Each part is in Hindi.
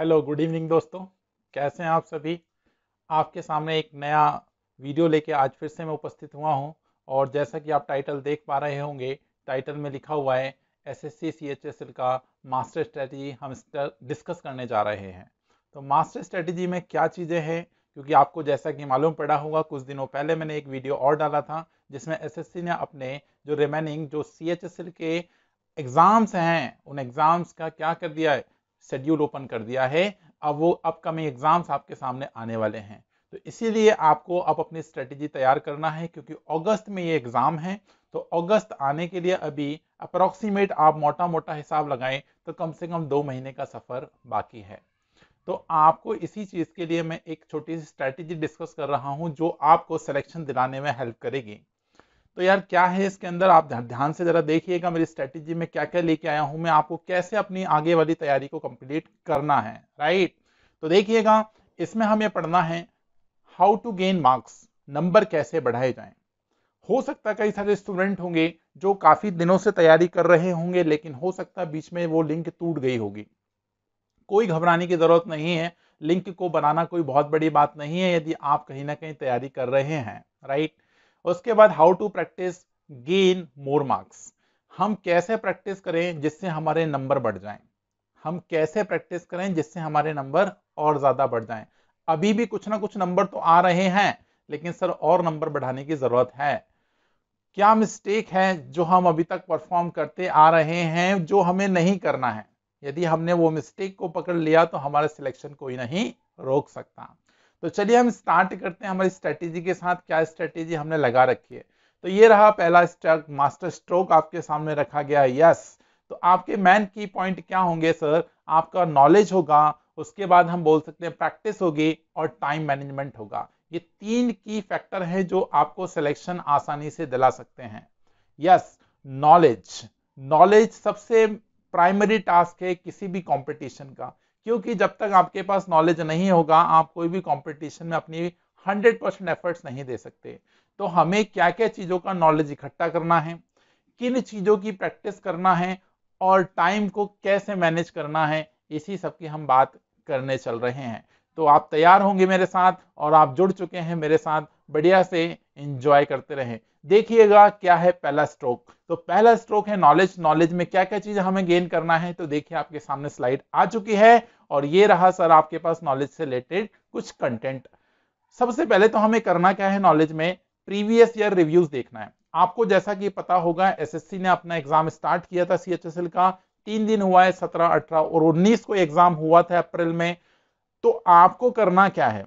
हेलो गुड इवनिंग दोस्तों कैसे हैं आप सभी आपके सामने एक नया वीडियो लेके आज फिर से मैं उपस्थित हुआ हूं और जैसा कि आप टाइटल देख पा रहे होंगे टाइटल में लिखा हुआ है S S C C H S L का मास्टर स्ट्रेटजी हम डिस्कस करने जा रहे हैं तो मास्टर स्ट्रेटजी में क्या चीज़ें हैं क्योंकि आपको जैसा कि मालूम पड़ा होगा कुछ दिनों पहले मैंने एक वीडियो और डाला था जिसमें एस ने अपने जो रिमेनिंग जो सी के एग्ज़ाम्स हैं उन एग्ज़ाम्स का क्या कर दिया है शेड्यूल ओपन कर दिया है अब वो अपकमिंग एग्जाम्स आपके सामने आने वाले हैं तो इसीलिए आपको अब अपनी स्ट्रेटजी तैयार करना है क्योंकि अगस्त में ये एग्ज़ाम है तो अगस्त आने के लिए अभी अप्रोक्सीमेट आप मोटा मोटा हिसाब लगाएं तो कम से कम दो महीने का सफ़र बाकी है तो आपको इसी चीज़ के लिए मैं एक छोटी सी स्ट्रेटेजी डिस्कस कर रहा हूं जो आपको सिलेक्शन दिलाने में हेल्प करेगी तो यार क्या है इसके अंदर आप ध्यान से ज़रा देखिएगा मेरी स्ट्रेटेजी में क्या क्या लेके आया हूं मैं आपको कैसे अपनी आगे वाली तैयारी को कंप्लीट करना है राइट तो देखिएगा इसमें हमें पढ़ना है how to gain marks number कैसे बढ़ाए जाए हो सकता है कई सारे स्टूडेंट होंगे जो काफ़ी दिनों से तैयारी कर रहे होंगे लेकिन हो सकता है बीच में वो लिंक टूट गई होगी कोई घबराने की ज़रूरत नहीं है लिंक को बनाना कोई बहुत बड़ी बात नहीं है यदि आप कहीं ना कहीं तैयारी कर रहे हैं राइट उसके बाद how to practice gain more marks हम कैसे प्रैक्टिस करें जिससे हमारे नंबर बढ़ जाएं हम कैसे प्रैक्टिस करें जिससे हमारे नंबर और ज़्यादा बढ़ जाएं अभी भी कुछ ना कुछ नंबर तो आ रहे हैं लेकिन सर और नंबर बढ़ाने की ज़रूरत है क्या मिस्टेक है जो हम अभी तक परफॉर्म करते आ रहे हैं जो हमें नहीं करना है यदि हमने वो मिस्टेक को पकड़ लिया तो हमारे सिलेक्शन कोई नहीं रोक सकता तो चलिए हम स्टार्ट करते हैं हमारी स्ट्रेटेजी के साथ क्या स्ट्रेटेजी हमने लगा रखी है तो ये रहा पहला स्ट्रक मास्टर स्ट्रोक आपके सामने रखा गया है यस तो आपके मेन की पॉइंट क्या होंगे सर आपका नॉलेज होगा उसके बाद हम बोल सकते हैं प्रैक्टिस होगी और टाइम मैनेजमेंट होगा ये तीन की फैक्टर है जो आपको सिलेक्शन आसानी से दिला सकते हैं यस नॉलेज नॉलेज सबसे प्राइमरी टास्क है किसी भी कंपटीशन का क्योंकि जब तक आपके पास नॉलेज नहीं होगा आप कोई भी कंपटीशन में अपनी 100 परसेंट एफर्ट्स नहीं दे सकते तो हमें क्या क्या चीज़ों का नॉलेज इकट्ठा करना है किन चीज़ों की प्रैक्टिस करना है और टाइम को कैसे मैनेज करना है इसी सब की हम बात करने चल रहे हैं तो आप तैयार होंगे मेरे साथ और आप जुड़ चुके हैं मेरे साथ बढ़िया से इंजॉय करते रहें देखिएगा क्या है पहला स्ट्रोक तो पहला स्ट्रोक है नॉलेज नॉलेज में क्या क्या चीज हमें गेन करना है तो देखिए आपके सामने स्लाइड आ चुकी है और ये रहा सर आपके पास नॉलेज से रिलेटेड कुछ कंटेंट सबसे पहले तो हमें करना क्या है नॉलेज में प्रीवियस ईयर रिव्यूज देखना है आपको जैसा कि पता होगा एस ने अपना एग्जाम स्टार्ट किया था सी का तीन दिन हुआ है सत्रह अठारह और उन्नीस को एग्जाम हुआ था अप्रैल में तो आपको करना क्या है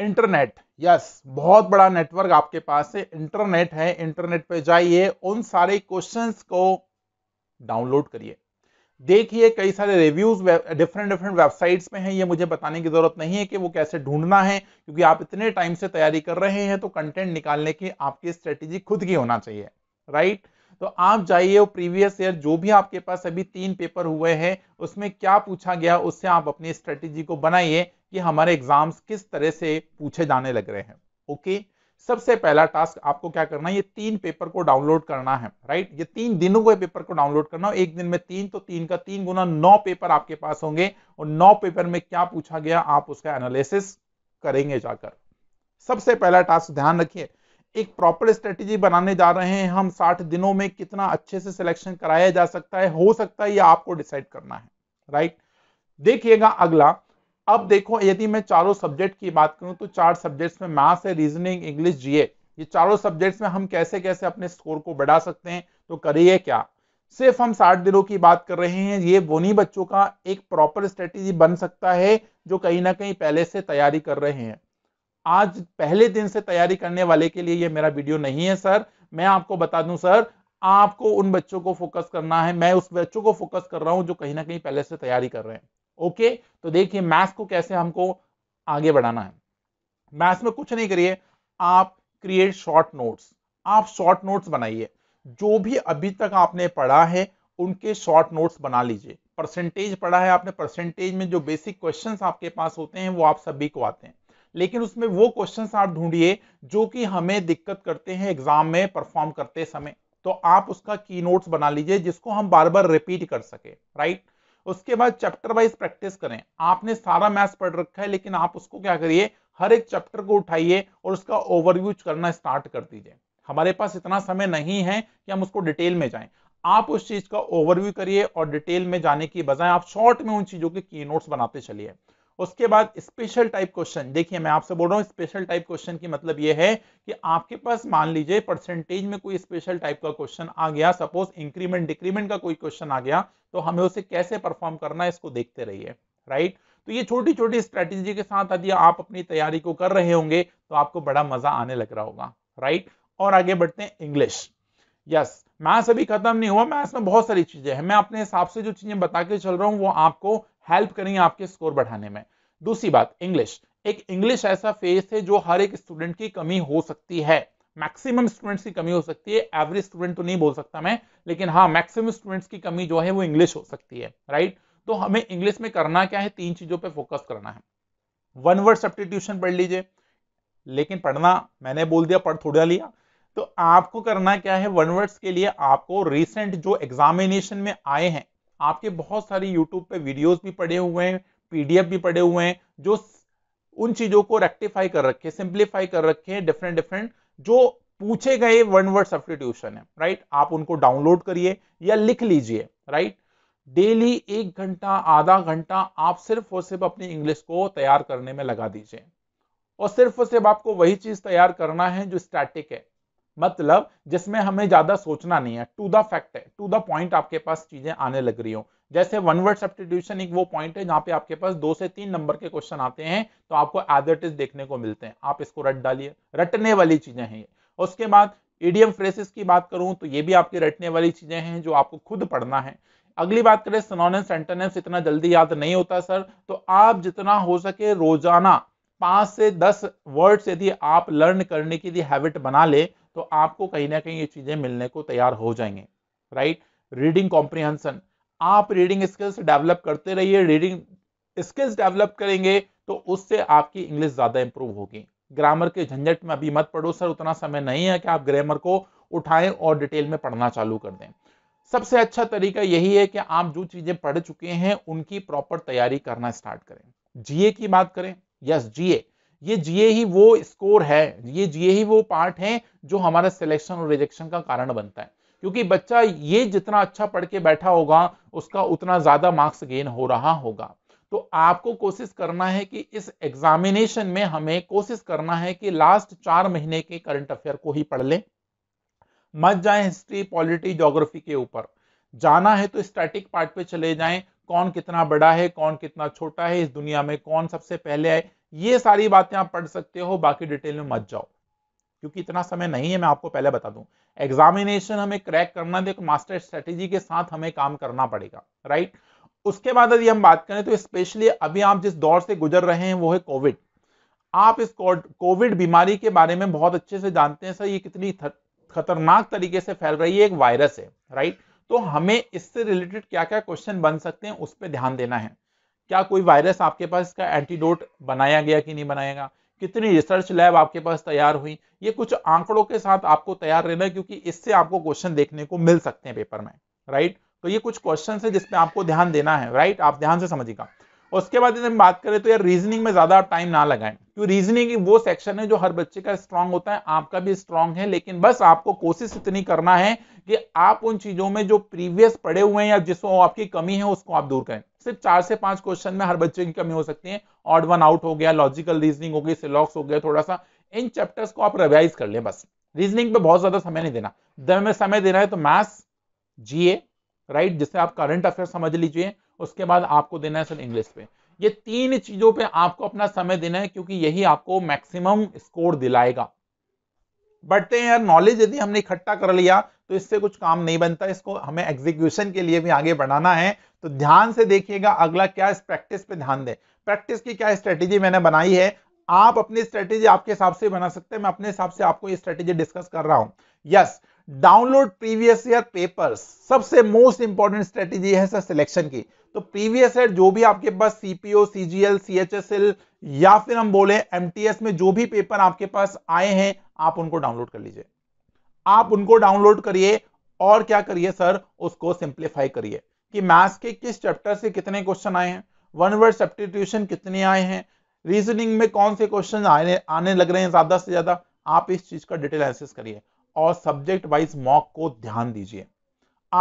इंटरनेट यस yes, बहुत बड़ा नेटवर्क आपके पास है इंटरनेट है इंटरनेट पर जाइए उन सारे क्वेश्चंस को डाउनलोड करिए देखिए कई सारे रिव्यूज डिफरेंट डिफरेंट वेबसाइट्स में हैं ये मुझे बताने की जरूरत नहीं है कि वो कैसे ढूंढना है क्योंकि आप इतने टाइम से तैयारी कर रहे हैं तो कंटेंट निकालने की आपकी स्ट्रेटेजी खुद की होना चाहिए राइट right? तो आप जाइए प्रीवियस ईयर जो भी आपके पास अभी तीन पेपर हुए हैं उसमें क्या पूछा गया उससे आप अपनी स्ट्रेटेजी को बनाइए कि हमारे एग्जाम्स किस तरह से पूछे जाने लग रहे हैं ओके सबसे पहला टास्क आपको क्या करना है ये तीन पेपर को डाउनलोड करना है राइट ये तीन दिनों के पेपर को डाउनलोड करना एक दिन में तीन तो तीन का तीन गुना नौ पेपर आपके पास होंगे और नौ पेपर में क्या पूछा गया आप उसका एनालिसिस करेंगे जाकर सबसे पहला टास्क ध्यान रखिए एक प्रॉपर स्ट्रेटेजी बनाने जा रहे हैं हम 60 दिनों में कितना अच्छे से सिलेक्शन कराया जा सकता है हो सकता है ये आपको डिसाइड करना है राइट देखिएगा अगला अब देखो यदि मैं चारों सब्जेक्ट की बात करूं तो चार सब्जेक्ट्स में मैथ्स है रीजनिंग इंग्लिश जीए ये चारों सब्जेक्ट्स में हम कैसे कैसे अपने स्कोर को बढ़ा सकते हैं तो करिए क्या सिर्फ हम साठ दिनों की बात कर रहे हैं ये बोनी बच्चों का एक प्रॉपर स्ट्रेटेजी बन सकता है जो कहीं ना कहीं पहले से तैयारी कर रहे हैं आज पहले दिन से तैयारी करने वाले के लिए ये मेरा वीडियो नहीं है सर मैं आपको बता दूं सर आपको उन बच्चों को फोकस करना है मैं उस बच्चों को फोकस कर रहा हूं जो कहीं ना कहीं पहले से तैयारी कर रहे हैं ओके तो देखिए मैथ्स को कैसे हमको आगे बढ़ाना है मैथ्स में कुछ नहीं करिए आप क्रिएट शॉर्ट नोट्स आप शॉर्ट नोट्स बनाइए जो भी अभी तक आपने पढ़ा है उनके शॉर्ट नोट्स बना लीजिए परसेंटेज पढ़ा है आपने परसेंटेज में जो बेसिक क्वेश्चंस आपके पास होते हैं वो आप सभी को आते हैं लेकिन उसमें वो क्वेश्चन आप ढूंढिए जो कि हमें दिक्कत करते हैं एग्जाम में परफॉर्म करते समय तो आप उसका की नोट्स बना लीजिए जिसको हम बार बार रिपीट कर सके राइट उसके बाद चैप्टर वाइज प्रैक्टिस करें आपने सारा मैथ्स पढ़ रखा है लेकिन आप उसको क्या करिए हर एक चैप्टर को उठाइए और उसका ओवरव्यू करना स्टार्ट कर दीजिए हमारे पास इतना समय नहीं है कि हम उसको डिटेल में जाएं आप उस चीज का ओवरव्यू करिए और डिटेल में जाने की बजाय आप शॉर्ट में उन चीजों के की नोट्स बनाते चलिए उसके बाद स्पेशल टाइप क्वेश्चन देखिए मैं आपसे बोल रहा हूँ स्पेशल टाइप क्वेश्चन की मतलब ये है कि आपके पास मान लीजिए परसेंटेज में कोई स्पेशल टाइप का क्वेश्चन आ गया सपोज इंक्रीमेंट डिक्रीमेंट का कोई क्वेश्चन आ गया तो हमें उसे कैसे परफॉर्म करना है इसको देखते रहिए राइट तो ये छोटी छोटी स्ट्रैटेजी के साथ यदि आप अपनी तैयारी को कर रहे होंगे तो आपको बड़ा मजा आने लग रहा होगा राइट और आगे बढ़ते हैं इंग्लिश यस मैथ्स अभी खत्म नहीं हुआ मैथ्स में बहुत सारी चीजें हैं मैं अपने हिसाब से जो चीजें बता के चल रहा हूँ वो आपको हेल्प करेंगे आपके स्कोर बढ़ाने में दूसरी बात इंग्लिश एक इंग्लिश ऐसा फेस है जो हर एक स्टूडेंट की कमी हो सकती है मैक्सिमम स्टूडेंट्स की कमी हो सकती है एवरेज स्टूडेंट तो नहीं बोल सकता मैं लेकिन हाँ मैक्सिमम स्टूडेंट्स की कमी जो है वो इंग्लिश हो सकती है राइट तो हमें इंग्लिश में करना क्या है तीन चीजों पर फोकस करना है वन वर्ड सब्सटीट्यूशन पढ़ लीजिए लेकिन पढ़ना मैंने बोल दिया पढ़ थोड़ा लिया तो आपको करना क्या है वन वर्ड्स के लिए आपको रिसेंट जो एग्जामिनेशन में आए हैं आपके बहुत सारी यूट्यूब पे वीडियोस भी पड़े हुए हैं पीडीएफ भी पड़े हुए हैं जो उन चीजों को रेक्टिफाई कर रखे सिंप्लीफाई कर रखे हैं डिफरेंट डिफरेंट जो पूछे गए वन वर्ड सब्सटीट्यूशन है राइट आप उनको डाउनलोड करिए या लिख लीजिए राइट डेली एक घंटा आधा घंटा आप सिर्फ और सिर्फ अपनी इंग्लिश को तैयार करने में लगा दीजिए और सिर्फ और सिर्फ आपको वही चीज तैयार करना है जो स्टैटिक है मतलब जिसमें हमें ज्यादा सोचना नहीं है टू द फैक्ट है टू द पॉइंट आपके पास चीजें आने लग रही हो जैसे वन वर्ड सब्सटीट्यूशन एक वो पॉइंट है जहां पे आपके पास दो से तीन नंबर के क्वेश्चन आते हैं तो आपको एज इज देखने को मिलते हैं आप इसको रट डालिए रटने वाली चीजें हैं उसके बाद ईडीएम फ्रेसिस की बात करूं तो ये भी आपकी रटने वाली चीजें हैं जो आपको खुद पढ़ना है अगली बात करें सनोनेस एंटोनिम्स इतना जल्दी याद नहीं होता सर तो आप जितना हो सके रोजाना पांच से दस वर्ड यदि आप लर्न करने की यदि हैबिट बना ले तो आपको कहीं ना कहीं ये चीज़ें मिलने को तैयार हो जाएंगे राइट रीडिंग कॉम्प्रिहेंसन आप रीडिंग स्किल्स डेवलप करते रहिए रीडिंग स्किल्स डेवलप करेंगे तो उससे आपकी इंग्लिश ज़्यादा इंप्रूव होगी ग्रामर के झंझट में अभी मत पढ़ो सर उतना समय नहीं है कि आप ग्रामर को उठाएं और डिटेल में पढ़ना चालू कर दें सबसे अच्छा तरीका यही है कि आप जो चीज़ें पढ़ चुके हैं उनकी प्रॉपर तैयारी करना स्टार्ट करें जीए की बात करें यस जीए ये जीए ही वो स्कोर है ये जीए ही वो पार्ट है जो हमारा सिलेक्शन और रिजेक्शन का कारण बनता है क्योंकि बच्चा ये जितना अच्छा पढ़ के बैठा होगा उसका उतना ज़्यादा मार्क्स गेन हो रहा होगा तो आपको कोशिश करना है कि इस एग्जामिनेशन में हमें कोशिश करना है कि लास्ट चार महीने के करंट अफेयर को ही पढ़ लें मत जाए हिस्ट्री पॉलिटी जोग्राफी के ऊपर जाना है तो स्टैटिक पार्ट पे चले जाएं कौन कितना बड़ा है कौन कितना छोटा है इस दुनिया में कौन सबसे पहले आए ये सारी बातें आप पढ़ सकते हो बाकी डिटेल में मत जाओ क्योंकि इतना समय नहीं है मैं आपको पहले बता दूं एग्जामिनेशन हमें क्रैक करना तो मास्टर स्ट्रेटेजी के साथ हमें काम करना पड़ेगा राइट उसके बाद यदि हम बात करें तो स्पेशली अभी आप जिस दौर से गुजर रहे हैं वो है कोविड आप इस कोविड बीमारी के बारे में बहुत अच्छे से जानते हैं सर ये कितनी खतरनाक तरीके से फैल रही है एक वायरस है राइट तो हमें इससे रिलेटेड क्या क्या क्वेश्चन बन सकते हैं उस पर ध्यान देना है क्या कोई वायरस आपके पास इसका एंटीडोट बनाया गया कि नहीं बनाएगा कितनी रिसर्च लैब आपके पास तैयार हुई ये कुछ आंकड़ों के साथ आपको तैयार रहना है क्योंकि इससे आपको क्वेश्चन देखने को मिल सकते हैं पेपर में राइट तो ये कुछ क्वेश्चन है जिसपे आपको ध्यान देना है राइट आप ध्यान से समझिएगा उसके बाद यदि हम बात करें तो यार रीजनिंग में ज़्यादा टाइम ना लगाएं क्यों रीजनिंग वो सेक्शन है जो हर बच्चे का स्ट्रांग होता है आपका भी स्ट्रांग है लेकिन बस आपको कोशिश इतनी करना है कि आप उन चीज़ों में जो प्रीवियस पढ़े हुए हैं या जिसमें आपकी कमी है उसको आप दूर करें सिर्फ चार से पांच क्वेश्चन में हर बच्चे की कमी हो सकती है ऑड वन आउट हो गया लॉजिकल रीजनिंग हो गई सिलॉक्स हो गया थोड़ा सा इन चैप्टर्स को आप रिवाइज कर ले बस रीजनिंग पे बहुत ज़्यादा समय नहीं देना जब हमें समय देना है तो मैथ्स जीए राइट जिससे आप करंट अफेयर समझ लीजिए उसके बाद आपको देना है सर इंग्लिश पे ये तीन चीजों पे आपको अपना समय देना है क्योंकि यही आपको मैक्सिमम स्कोर दिलाएगा बढ़ते हैं यार नॉलेज यदि हमने इकट्ठा कर लिया तो इससे कुछ काम नहीं बनता इसको हमें एग्जीक्यूशन के लिए भी आगे बढ़ाना है तो ध्यान से देखिएगा अगला क्या इस प्रैक्टिस पे ध्यान दें प्रैक्टिस की क्या स्ट्रेटेजी मैंने बनाई है आप अपनी स्ट्रेटेजी आपके हिसाब से बना सकते हैं मैं अपने हिसाब से आपको ये स्ट्रेटेजी डिस्कस कर रहा हूं yes yes, download previous year papers सबसे मोस्ट इंपॉर्टेंट स्ट्रेटेजी है सर सिलेक्शन की तो प्रीवियस ईयर जो भी आपके पास सीपीओ सीजीएल सीएचएसएल या फिर हम बोले एमटीएस में जो भी पेपर आपके पास आए हैं आप उनको डाउनलोड कर लीजिए आप उनको डाउनलोड करिए और क्या करिए सर उसको सिंप्लीफाई करिए कि मैथ्स के किस चैप्टर से कितने क्वेश्चन आए हैं वन वर्ड सब्सटीट्यूशन कितने आए हैं रीजनिंग में कौन से क्वेश्चन आने आने लग रहे हैं ज्यादा से ज्यादा आप इस चीज का डिटेल एनालिसिस करिए और सब्जेक्ट वाइज मॉक को ध्यान दीजिए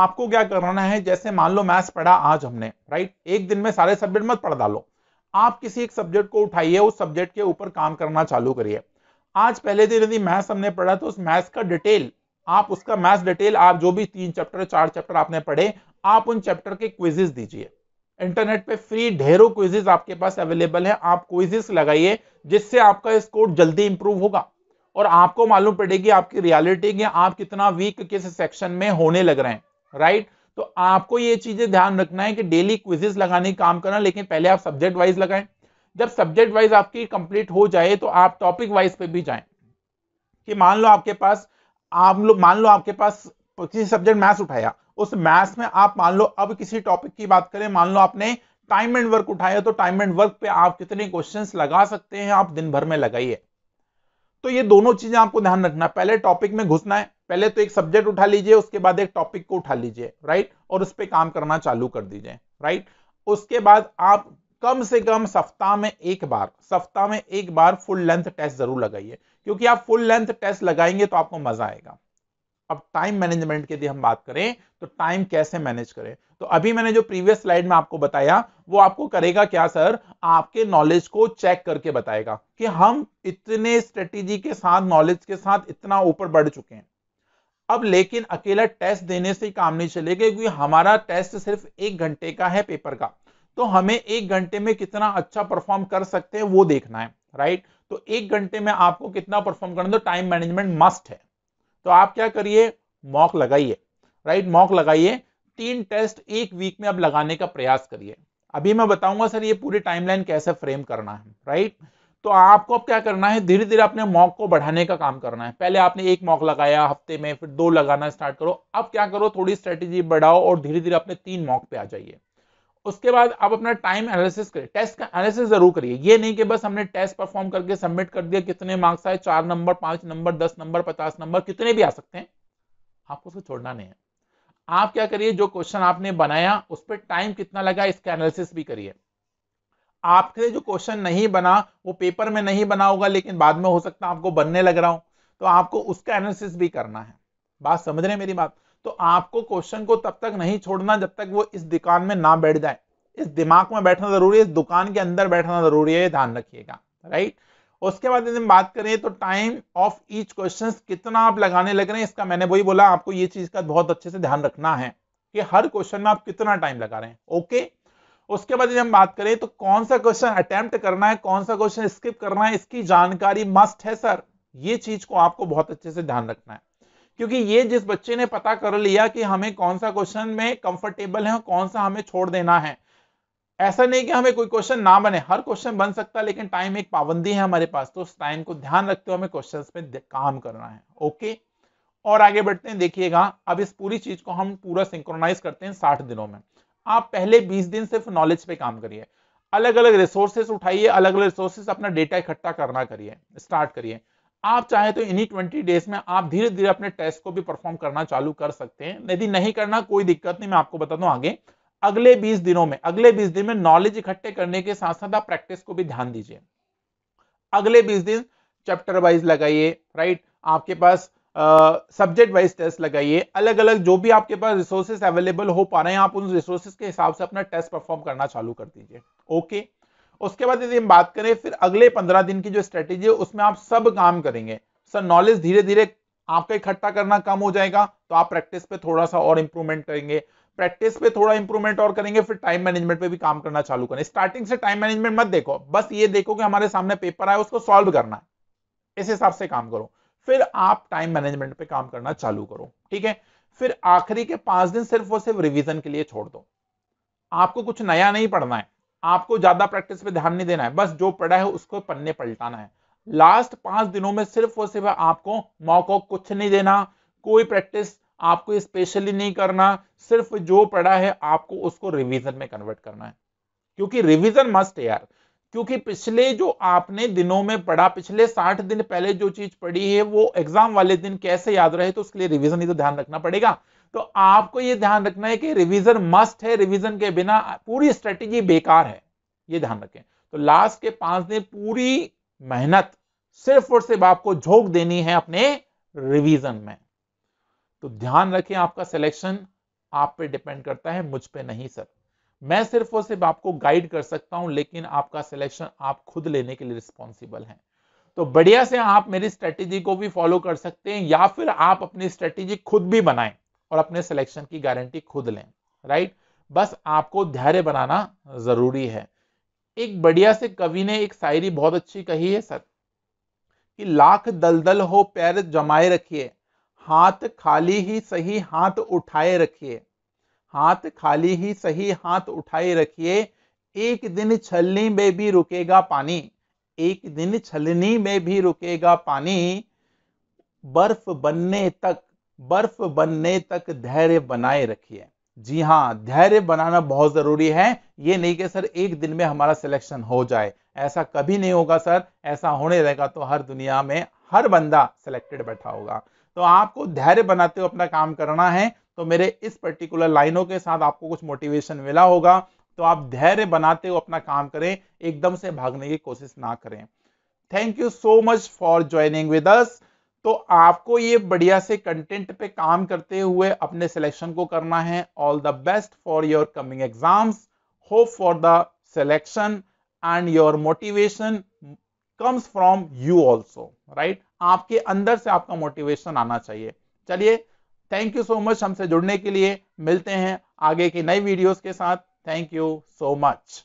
आपको क्या करना है जैसे मान लो मैथ्स पढ़ा आज हमने राइट एक दिन में सारे सब्जेक्ट मत पढ़ डालो आप किसी एक सब्जेक्ट को उठाइए उस सब्जेक्ट के ऊपर काम करना चालू करिए आज पहले दिन यदि मैथ्स हमने पढ़ा तो उस मैथ्स का डिटेल आप उसका मैथ्स डिटेल आप जो भी तीन चैप्टर चार चैप्टर आपने पढ़े आप उन चैप्टर के क्विजेस दीजिए इंटरनेट पे फ्री ढेरों क्विजेस आपके पास अवेलेबल है आप क्विजेस लगाइए जिससे आपका स्कोर जल्दी इंप्रूव होगा और आपको मालूम पड़ेगी आपकी रियलिटी कि आप कितना वीक किस सेक्शन में होने लग रहे हैं राइट तो आपको ये चीजें ध्यान रखना है कि डेली क्विजेस लगाने का काम करना लेकिन पहले आप सब्जेक्ट वाइज लगाएं जब सब्जेक्ट वाइज आपकी कंप्लीट हो जाए तो आप टॉपिक वाइज पे भी जाएं कि मान लो आपके पास आप लोग मान लो आपके पास किसी सब्जेक्ट मैथ्स उठाया उस मैथ्स में आप मान लो अब किसी टॉपिक की बात करें मान लो आपने टाइम एंड वर्क उठाया तो टाइम एंड वर्क पे आप कितने क्वेश्चंस लगा सकते हैं आप दिन भर में लगाइए तो ये दोनों चीजें आपको ध्यान रखना पहले टॉपिक में घुसना है पहले तो एक सब्जेक्ट उठा लीजिए उसके बाद एक टॉपिक को उठा लीजिए राइट और उस पर काम करना चालू कर दीजिए राइट उसके बाद आप कम से कम सप्ताह में एक बार सप्ताह में एक बार फुल लेंथ टेस्ट जरूर लगाइए क्योंकि आप फुल लेंथ टेस्ट लगाएंगे तो आपको मजा आएगा अब टाइम मैनेजमेंट की लिए हम बात करें तो टाइम कैसे मैनेज करें तो अभी मैंने जो प्रीवियस स्लाइड में आपको बताया वो आपको करेगा क्या सर आपके नॉलेज को चेक करके बताएगा कि हम इतने स्ट्रेटेजी के साथ नॉलेज के साथ इतना ऊपर बढ़ चुके हैं अब लेकिन अकेला टेस्ट देने से काम नहीं चलेगा क्योंकि हमारा टेस्ट सिर्फ एक घंटे का है पेपर का तो हमें एक घंटे में कितना अच्छा परफॉर्म कर सकते हैं वो देखना है राइट तो एक घंटे में आपको कितना परफॉर्म करना तो टाइम मैनेजमेंट मस्ट है तो आप क्या करिए मॉक लगाइए राइट मॉक लगाइए तीन टेस्ट एक वीक में आप लगाने का प्रयास करिए अभी मैं बताऊंगा सर ये पूरी टाइमलाइन कैसे फ्रेम करना है राइट तो आपको अब क्या करना है धीरे धीरे अपने मॉक को बढ़ाने का काम करना है पहले आपने एक मॉक लगाया हफ्ते में फिर दो लगाना स्टार्ट करो अब क्या करो थोड़ी स्ट्रेटेजी बढ़ाओ और धीरे धीरे अपने तीन मॉक पे आ जाइए उसके बाद आप अपना टाइम एनालिसिस करिए टेस्ट का एनालिसिस जरूर करिए ये नहीं कि बस हमने टेस्ट परफॉर्म करके सबमिट कर दिया कितने मार्क्स आए चार नंबर पांच नंबर दस नंबर पचास नंबर कितने भी आ सकते हैं आपको उसको छोड़ना नहीं है आप क्या करिए जो क्वेश्चन आपने बनाया उस पर टाइम कितना लगा इसका एनालिसिस भी करिए आपके जो क्वेश्चन नहीं बना वो पेपर में नहीं बना होगा लेकिन बाद में हो सकता है आपको बनने लग रहा हो तो आपको उसका एनालिसिस भी करना है बात समझ रहे हैं मेरी बात तो आपको क्वेश्चन को तब तक नहीं छोड़ना जब तक वो इस दुकान में ना बैठ जाए इस दिमाग में बैठना जरूरी है इस दुकान के अंदर बैठना जरूरी है ये ध्यान रखिएगा राइट उसके बाद यदि हम बात करें तो टाइम ऑफ ईच क्वेश्चन कितना आप लगाने लग रहे हैं इसका मैंने वही बोला आपको ये चीज का बहुत अच्छे से ध्यान रखना है कि हर क्वेश्चन में आप कितना टाइम लगा रहे हैं ओके उसके बाद यदि हम बात करें तो कौन सा क्वेश्चन अटेम्प्ट करना है कौन सा क्वेश्चन स्किप करना है इसकी जानकारी मस्ट है सर ये चीज को आपको बहुत अच्छे से ध्यान रखना है क्योंकि ये जिस बच्चे ने पता कर लिया कि हमें कौन सा क्वेश्चन में कंफर्टेबल है और कौन सा हमें छोड़ देना है ऐसा नहीं कि हमें कोई क्वेश्चन ना बने हर क्वेश्चन बन सकता है लेकिन टाइम एक पाबंदी है हमारे पास तो उस टाइम को ध्यान रखते हुए हमें क्वेश्चन पे काम करना है ओके और आगे बढ़ते हैं देखिएगा अब इस पूरी चीज को हम पूरा सिंक्रोनाइज करते हैं साठ दिनों में आप पहले बीस दिन सिर्फ नॉलेज पे काम करिए अलग अलग रिसोर्सेस उठाइए अलग अलग रिसोर्सेस अपना डेटा इकट्ठा करना करिए स्टार्ट करिए आप चाहे तो इन्हीं ट्वेंटी डेज में आप धीरे धीरे अपने टेस्ट को भी परफॉर्म करना चालू कर सकते हैं यदि नहीं करना कोई दिक्कत नहीं मैं आपको बता दू आगे अगले बीस दिनों में अगले बीस दिन में नॉलेज इकट्ठे करने के साथ साथ आप प्रैक्टिस को भी ध्यान दीजिए अगले बीस दिन चैप्टर वाइज लगाइए राइट आपके पास सब्जेक्ट वाइज टेस्ट लगाइए अलग अलग जो भी आपके पास रिसोर्सेज अवेलेबल हो पा रहे हैं आप उन रिसोर्सेज के हिसाब से अपना टेस्ट परफॉर्म करना चालू कर दीजिए ओके उसके बाद यदि हम बात करें फिर अगले पंद्रह दिन की जो स्ट्रेटेजी है उसमें आप सब काम करेंगे सर नॉलेज धीरे धीरे आपका इकट्ठा करना कम हो जाएगा तो आप प्रैक्टिस पे थोड़ा सा और इंप्रूवमेंट करेंगे प्रैक्टिस पे थोड़ा इंप्रूवमेंट और करेंगे फिर टाइम मैनेजमेंट पे भी काम करना चालू करें स्टार्टिंग से टाइम मैनेजमेंट मत देखो बस ये देखो कि हमारे सामने पेपर आए उसको सॉल्व करना है इस हिसाब से काम करो फिर आप टाइम मैनेजमेंट पे काम करना चालू करो ठीक है फिर आखिरी के पांच दिन सिर्फ और सिर्फ रिविजन के लिए छोड़ दो आपको कुछ नया नहीं पढ़ना है आपको ज्यादा प्रैक्टिस पे ध्यान नहीं देना है बस जो पढ़ा है उसको पन्ने पलटाना है लास्ट पांच दिनों में सिर्फ और सिर्फ आपको मौको कुछ नहीं देना कोई प्रैक्टिस आपको स्पेशली नहीं करना सिर्फ जो पढ़ा है आपको उसको रिवीजन में कन्वर्ट करना है क्योंकि रिवीजन मस्ट है यार क्योंकि पिछले जो आपने दिनों में पढ़ा पिछले साठ दिन पहले जो चीज पढ़ी है वो एग्जाम वाले दिन कैसे याद रहे तो उसके लिए रिविजन ही तो ध्यान रखना पड़ेगा तो आपको ये ध्यान रखना है कि रिवीजन मस्ट है रिवीजन के बिना पूरी स्ट्रेटेजी बेकार है ये ध्यान रखें तो लास्ट के पांच दिन पूरी मेहनत सिर्फ और सिर्फ आपको झोंक देनी है अपने रिवीजन में तो ध्यान रखें आपका सिलेक्शन आप पे डिपेंड करता है मुझ पे नहीं सर मैं सिर्फ और सिर्फ आपको गाइड कर सकता हूं लेकिन आपका सिलेक्शन आप खुद लेने के लिए रिस्पॉन्सिबल है तो बढ़िया से आप मेरी स्ट्रेटेजी को भी फॉलो कर सकते हैं या फिर आप अपनी स्ट्रेटेजी खुद भी बनाएं और अपने सिलेक्शन की गारंटी खुद लें राइट बस आपको धैर्य बनाना जरूरी है एक बढ़िया से कवि ने एक शायरी बहुत अच्छी कही है सर कि लाख दलदल हो पैर जमाए रखिए हाथ खाली ही सही हाथ उठाए रखिए हाथ खाली ही सही हाथ उठाए रखिए एक दिन छलनी में भी रुकेगा पानी एक दिन छलनी में भी रुकेगा पानी बर्फ बनने तक बर्फ बनने तक धैर्य बनाए रखिए जी हाँ धैर्य बनाना बहुत ज़रूरी है ये नहीं कि सर एक दिन में हमारा सिलेक्शन हो जाए ऐसा कभी नहीं होगा सर ऐसा होने रहेगा तो हर दुनिया में हर बंदा सिलेक्टेड बैठा होगा तो आपको धैर्य बनाते हुए अपना काम करना है तो मेरे इस पर्टिकुलर लाइनों के साथ आपको कुछ मोटिवेशन मिला होगा तो आप धैर्य बनाते हुए अपना काम करें एकदम से भागने की कोशिश ना करें thank you so much for joining with us तो आपको ये बढ़िया से कंटेंट पे काम करते हुए अपने सिलेक्शन को करना है all the best for your coming exams hope for the selection and your motivation comes from you also right आपके अंदर से आपका मोटिवेशन आना चाहिए चलिए थैंक यू सो मच हमसे जुड़ने के लिए मिलते हैं आगे की नई वीडियोस के साथ थैंक यू सो मच